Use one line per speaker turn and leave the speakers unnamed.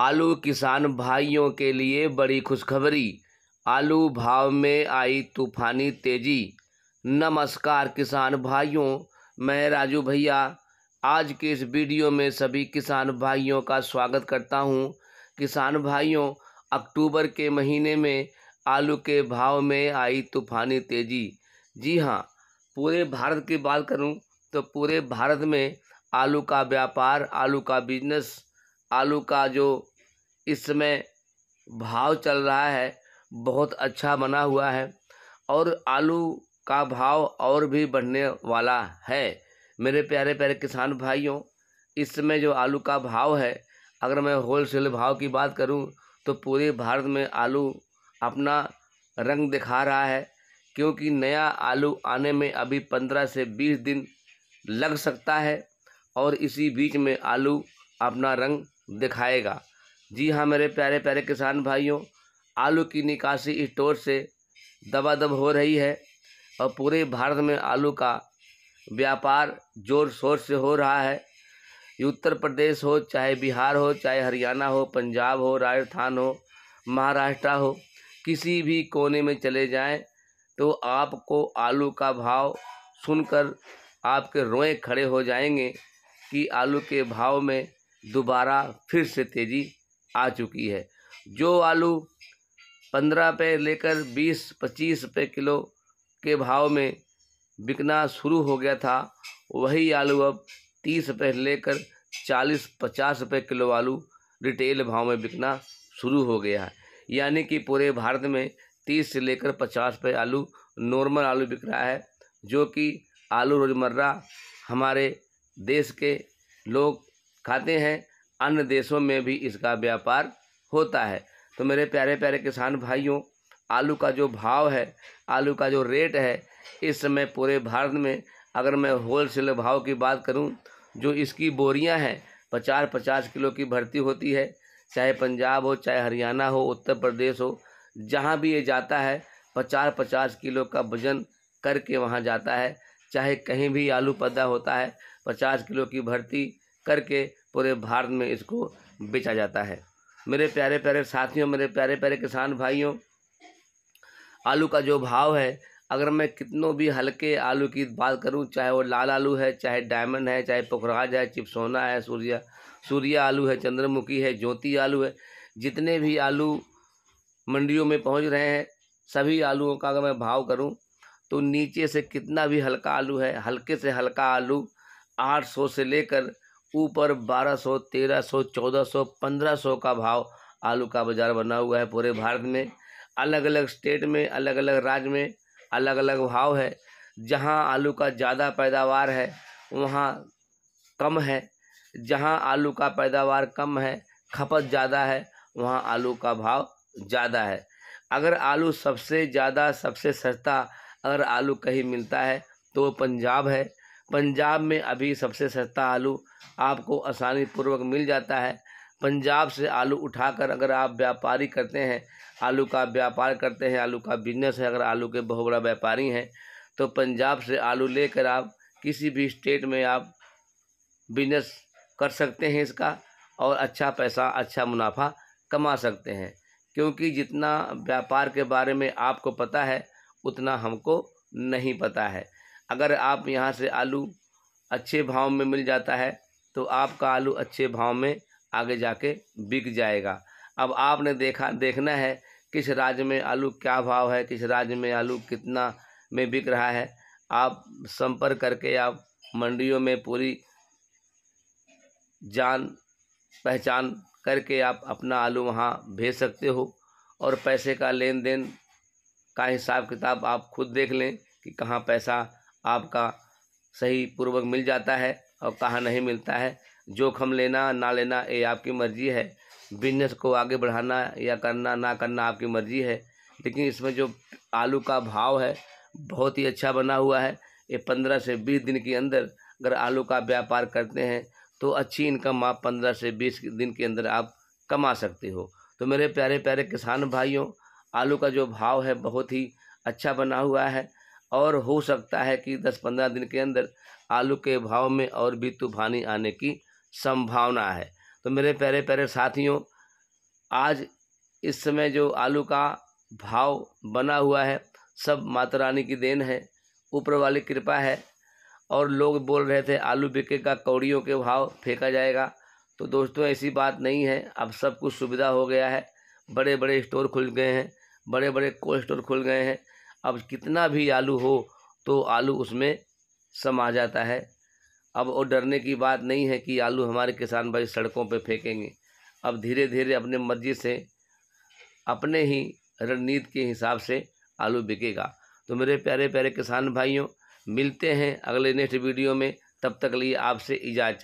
आलू किसान भाइयों के लिए बड़ी खुशखबरी आलू भाव में आई तूफानी तेजी नमस्कार किसान भाइयों मैं राजू भैया आज के इस वीडियो में सभी किसान भाइयों का स्वागत करता हूं किसान भाइयों अक्टूबर के महीने में आलू के भाव में आई तूफानी तेजी जी हाँ पूरे भारत की बात करूं तो पूरे भारत में आलू का व्यापार आलू का बिजनेस आलू का जो इस समय भाव चल रहा है बहुत अच्छा बना हुआ है और आलू का भाव और भी बढ़ने वाला है मेरे प्यारे प्यारे किसान भाइयों इस समय जो आलू का भाव है अगर मैं होलसेल भाव की बात करूं तो पूरे भारत में आलू अपना रंग दिखा रहा है क्योंकि नया आलू आने में अभी पंद्रह से बीस दिन लग सकता है और इसी बीच में आलू अपना रंग दिखाएगा जी हाँ मेरे प्यारे प्यारे किसान भाइयों आलू की निकासी स्टोर से दबादब हो रही है और पूरे भारत में आलू का व्यापार जोर शोर से हो रहा है उत्तर प्रदेश हो चाहे बिहार हो चाहे हरियाणा हो पंजाब हो राजस्थान हो महाराष्ट्र हो किसी भी कोने में चले जाएं तो आपको आलू का भाव सुनकर आपके रोए खड़े हो जाएंगे कि आलू के भाव में दोबारा फिर से तेज़ी आ चुकी है जो आलू पंद्रह पे लेकर बीस पच्चीस रुपये किलो के भाव में बिकना शुरू हो गया था वही आलू अब तीस रुपये लेकर चालीस पचास रुपये किलो आलू रिटेल भाव में बिकना शुरू हो गया है यानी कि पूरे भारत में तीस से लेकर पचास रुपये आलू नॉर्मल आलू बिक रहा है जो कि आलू रोज़मर्रा हमारे देश के लोग खाते हैं अन्य देशों में भी इसका व्यापार होता है तो मेरे प्यारे प्यारे किसान भाइयों आलू का जो भाव है आलू का जो रेट है इस समय पूरे भारत में अगर मैं होल सेल भाव की बात करूं जो इसकी बोरियां हैं पचास पचास किलो की भर्ती होती है चाहे पंजाब हो चाहे हरियाणा हो उत्तर प्रदेश हो जहां भी ये जाता है पचास पचास किलो का वजन करके वहां जाता है चाहे कहीं भी आलू पैदा होता है पचास किलो की भर्ती करके पूरे भारत में इसको बेचा जाता है मेरे प्यारे प्यारे साथियों मेरे प्यारे प्यारे किसान भाइयों आलू का जो भाव है अगर मैं कितनों भी हल्के आलू की बात करूं चाहे वो लाल आलू है चाहे डायमंड है चाहे पुखराज है चिपसोना है सूर्या सूर्या आलू है चंद्रमुखी है ज्योति आलू है जितने भी आलू मंडियों में पहुंच रहे हैं सभी आलूओं का अगर मैं भाव करूं तो नीचे से कितना भी हल्का आलू है हल्के से हल्का आलू आठ से लेकर ऊपर 1200, 1300, 1400, 1500 का भाव आलू का बाज़ार बना हुआ है पूरे भारत में अलग अलग स्टेट में अलग अलग राज्य में अलग अलग भाव है जहाँ आलू का ज़्यादा पैदावार है वहाँ कम है जहाँ आलू का पैदावार कम है खपत ज़्यादा है वहाँ आलू का भाव ज़्यादा है अगर आलू सबसे ज़्यादा सबसे सस्ता अगर आलू कहीं मिलता है तो पंजाब है पंजाब में अभी सबसे सस्ता आलू आपको आसानी पूर्वक मिल जाता है पंजाब से आलू उठाकर अगर आप व्यापारी करते हैं आलू का व्यापार करते हैं आलू का बिजनेस है अगर आलू के बहुत बड़ा व्यापारी हैं तो पंजाब से आलू लेकर आप किसी भी स्टेट में आप बिजनेस कर सकते हैं इसका और अच्छा पैसा अच्छा मुनाफा कमा सकते हैं क्योंकि जितना व्यापार के बारे में आपको पता है उतना हमको नहीं पता है अगर आप यहाँ से आलू अच्छे भाव में मिल जाता है तो आपका आलू अच्छे भाव में आगे जाके बिक जाएगा अब आपने देखा देखना है किस राज्य में आलू क्या भाव है किस राज्य में आलू कितना में बिक रहा है आप संपर्क करके आप मंडियों में पूरी जान पहचान करके आप अपना आलू वहाँ भेज सकते हो और पैसे का लेन देन का हिसाब किताब आप खुद देख लें कि कहाँ पैसा आपका सही पूर्वक मिल जाता है और कहाँ नहीं मिलता है जोखम लेना ना लेना ये आपकी मर्जी है बिजनेस को आगे बढ़ाना या करना ना करना आपकी मर्जी है लेकिन इसमें जो आलू का भाव है बहुत ही अच्छा बना हुआ है ये पंद्रह से बीस दिन के अंदर अगर आलू का व्यापार करते हैं तो अच्छी इनकम आप पंद्रह से बीस दिन के अंदर आप कमा सकते हो तो मेरे प्यारे प्यारे किसान भाइयों आलू का जो भाव है बहुत ही अच्छा बना हुआ है और हो सकता है कि 10-15 दिन के अंदर आलू के भाव में और भी तूफानी आने की संभावना है तो मेरे प्यारे प्यारे साथियों आज इस समय जो आलू का भाव बना हुआ है सब माता रानी की देन है ऊपर वाली कृपा है और लोग बोल रहे थे आलू बिकेगा कौड़ियों के भाव फेंका जाएगा तो दोस्तों ऐसी बात नहीं है अब सब कुछ सुविधा हो गया है बड़े बड़े स्टोर खुल गए हैं बड़े बड़े कोल्ड स्टोर खुल गए हैं अब कितना भी आलू हो तो आलू उसमें समा जाता है अब वो डरने की बात नहीं है कि आलू हमारे किसान भाई सड़कों पे फेंकेंगे अब धीरे धीरे अपने मर्जी से अपने ही रणनीति के हिसाब से आलू बिकेगा तो मेरे प्यारे प्यारे किसान भाइयों मिलते हैं अगले नेक्स्ट वीडियो में तब तक लिए आपसे इजाज़त